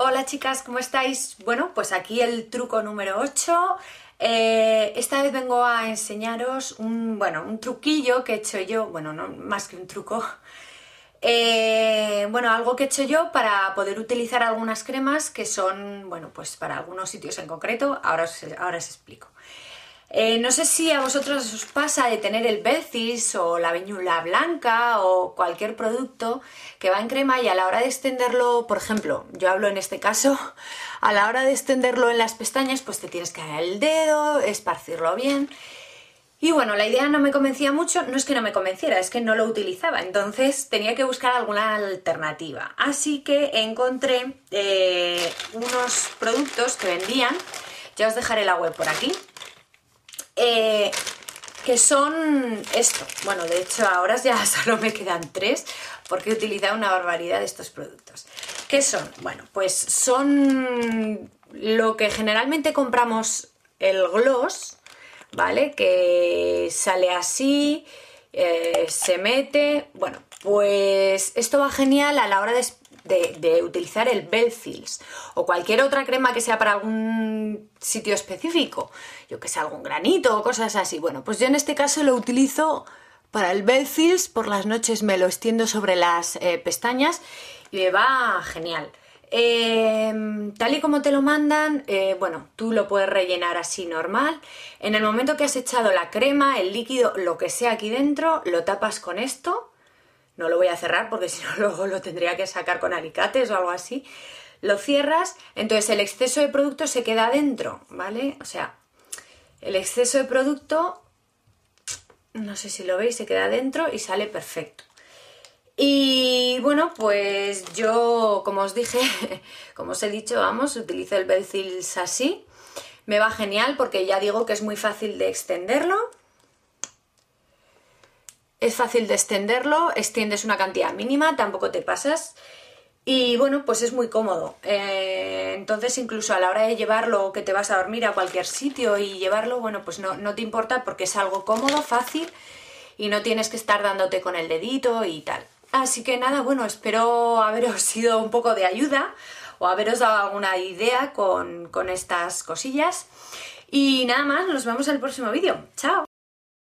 Hola chicas, ¿cómo estáis? Bueno, pues aquí el truco número 8. Eh, esta vez vengo a enseñaros un, bueno, un truquillo que he hecho yo, bueno, no más que un truco. Eh, bueno, algo que he hecho yo para poder utilizar algunas cremas que son, bueno, pues para algunos sitios en concreto, ahora ahora os explico. Eh, no sé si a vosotros os pasa de tener el Belcis o la veñula blanca o cualquier producto que va en crema y a la hora de extenderlo, por ejemplo, yo hablo en este caso, a la hora de extenderlo en las pestañas, pues te tienes que dar el dedo, esparcirlo bien. Y bueno, la idea no me convencía mucho, no es que no me convenciera, es que no lo utilizaba, entonces tenía que buscar alguna alternativa. Así que encontré eh, unos productos que vendían, ya os dejaré la web por aquí, que son esto. Bueno, de hecho ahora ya solo me quedan tres porque he utilizado una barbaridad de estos productos. ¿Qué son? Bueno, pues son lo que generalmente compramos el gloss, ¿vale? Que sale así, eh, se mete... Bueno, pues esto va genial a la hora de de, utilizar el Bellfields o cualquier otra crema que sea para algún sitio específico, yo que sé, algún granito o cosas así. Bueno, pues yo en este caso lo utilizo para el Bellfields por las noches me lo extiendo sobre las eh, pestañas y me va genial. Em, tal y como te lo mandan, eh, bueno, tú lo puedes rellenar así normal. En el momento que has echado la crema, el líquido, lo que sea aquí dentro, lo tapas con esto no lo voy a cerrar porque si no luego lo tendría que sacar con alicates o algo así, lo cierras, entonces el exceso de producto se queda dentro, ¿vale? O sea, el exceso de producto, no sé si lo veis, se queda dentro y sale perfecto. Y bueno, pues yo, como os dije, como os he dicho, vamos, utilizo el bencil así. Me va genial porque ya digo que es muy fácil de extenderlo. Es fácil de extenderlo, extiendes una cantidad mínima, tampoco te pasas. Y bueno, pues es muy cómodo. Eh, entonces, incluso a la hora de llevarlo, que te vas a dormir a cualquier sitio y llevarlo, bueno, pues no, te importa porque es algo cómodo, fácil y no tienes que estar dándote con el dedito y tal. Así que nada, bueno, espero haberos sido un poco de ayuda o haberos dado alguna idea con, con estas cosillas. Y nada más, nos vemos en el próximo vídeo. ¡Chao!